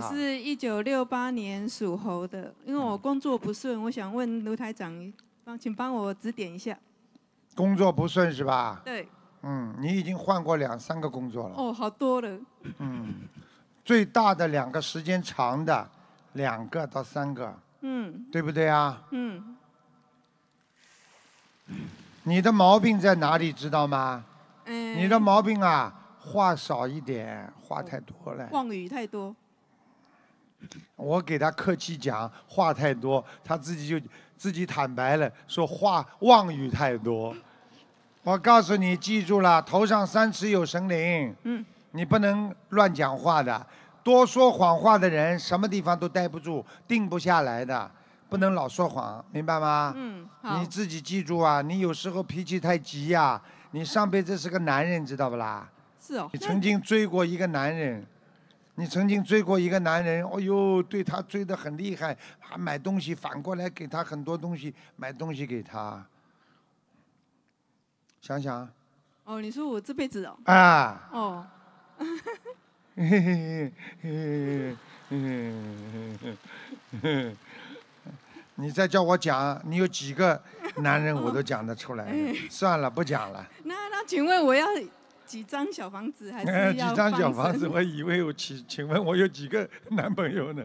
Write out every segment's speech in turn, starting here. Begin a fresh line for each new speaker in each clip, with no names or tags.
我是一九六八年属猴的，因为我工作不顺，我想问卢台长帮，请帮我指点一下。
工作不顺是吧？对。嗯，你已经换过两三个工作了。
哦，好多了。
嗯，最大的两个时间长的，两个到三个。嗯。对不对啊？嗯。你的毛病在哪里，知道吗？
嗯。你的毛
病啊，话少一点，话太多了。
妄语太多。
我给他客气讲话太多，他自己就自己坦白了，说话妄语太多。我告诉你，记住了，头上三尺有神灵，嗯，你不能乱讲话的。多说谎话的人，什么地方都待不住，定不下来的，不能老说谎，明白吗？
嗯，你自
己记住啊，你有时候脾气太急呀，你上辈子是个男人，知道不啦？是哦，你曾经追过一个男人。你曾经追过一个男人，哦哟，对他追得很厉害，还买东西，反过来给他很多东西，买东西给他，想想，
哦，你说我这辈子哦，啊，哦，
你再叫我讲，你有几个男人我都讲得出来，算了，不讲了。
那那，请问我要。几张小房子？哎，几张小房子？我
以为我请，请问我有几个男朋友呢？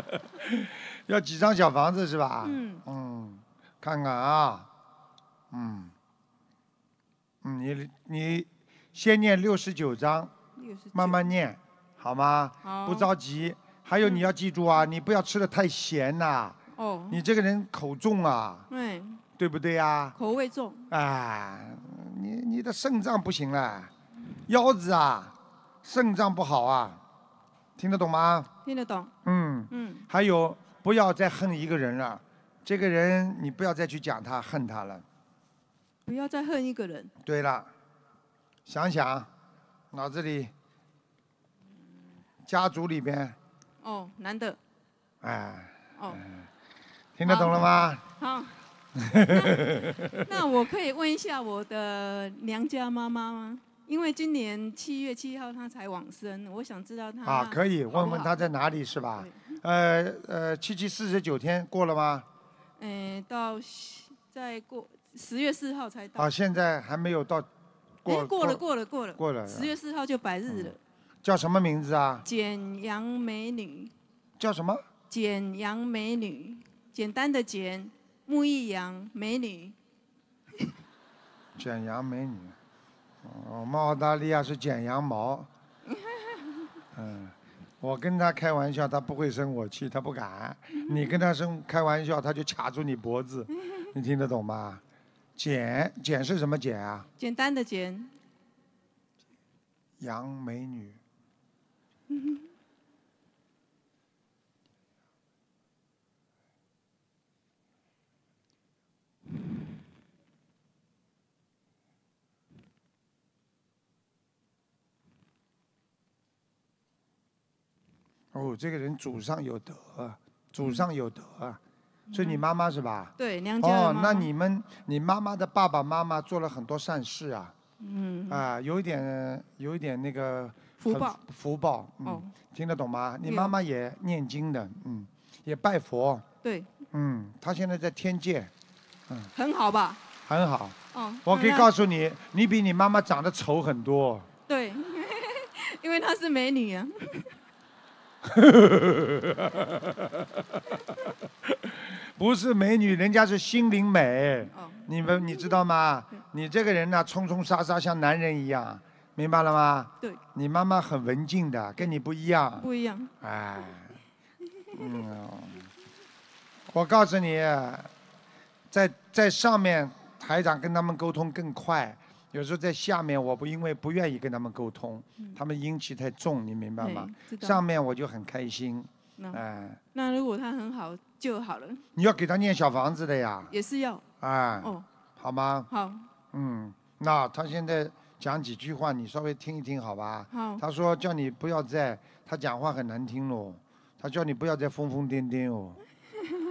要几张小房子是吧？嗯嗯，看看啊，嗯嗯，你你先念六十九章，慢慢念，好吗？好，不着急。还有你要记住啊，你不要吃的太咸呐。哦。你这个人口重啊。对。对不对呀？口味重。哎。你你的肾脏不行了，腰子啊，肾脏不好啊，听得懂吗？听得懂。嗯。嗯。还有，不要再恨一个人了，这个人你不要再去讲他恨他了。
不要再恨一个人。
对了，想想，脑子里，家族里边。
哦，男的。哎。哦。
听得懂了吗？好。那
我可以问一下我的娘家妈妈吗？因为今年七月七号她才往生，我想知道她啊，可以问问她在
哪里是吧？呃呃，七七四十九天过了吗？
嗯，到再过十月四号才到啊，现
在还没有到过过了过
了过了，十月四号就百日了。
叫什么名字啊？
简阳美女叫什么？简阳美女，简单的简。牧易羊美女，
剪 羊美女，哦，们澳大利亚是剪羊毛。嗯，我跟他开玩笑，他不会生我气，他不敢。你跟他生开玩笑，他就卡住你脖子。你听得懂吗？剪剪是什么剪啊？
简单的剪。
羊美女。哦，这个人祖上有德，祖上有德，所以你妈妈是吧？
对，娘家。哦，那
你们，你妈妈的爸爸妈妈做了很多善事啊。
嗯。啊，
有一点，有一点那个福报。福报。哦。听得懂吗？你妈妈也念经的，嗯，也拜佛。对。嗯，她现在在天界。嗯。
很好吧？很好。哦。我可以告诉
你，你比你妈妈长得丑很多。
对，因为她是美女啊。呵呵呵呵呵呵呵呵呵呵呵呵，
不是美女，人家是心灵美。你们你知道吗？你这个人呢，冲冲杀杀，像男人一样，明白了吗？对。你妈妈很文静的，跟你不一样。不一样。哎，嗯，我告诉你，在在上面台长跟他们沟通更快。有时候在下面，我不因为不愿意跟他们沟通，他们阴气太重，你明白吗？上面我就很开心，
哎。那如果他很好就好了。
你要给他念小房子的呀。也是要。哎。哦。好吗？好。嗯，那他现在讲几句话，你稍微听一听好吧？好。他说叫你不要再，他讲话很难听喽。他叫你不要再疯疯癫癫哦。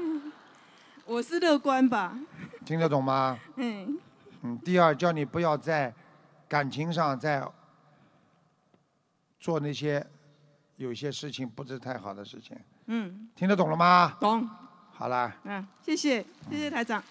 我是乐观吧。
听得懂吗？嗯。嗯，第二叫你不要在感情上再做那些有些事情不是太好的事情。嗯，听得懂了吗？懂。好了。
嗯，谢谢，谢谢台长。